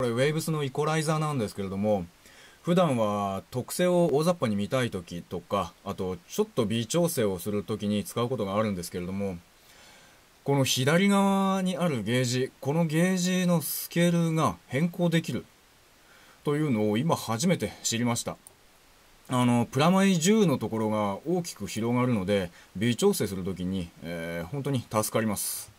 これ Waves のイコライザーなんですけれども普段は特性を大雑把に見たい時とかあとちょっと微調整をする時に使うことがあるんですけれどもこの左側にあるゲージこのゲージのスケールが変更できるというのを今初めて知りましたあのプラマイ10のところが大きく広がるので微調整する時に、えー、本当に助かります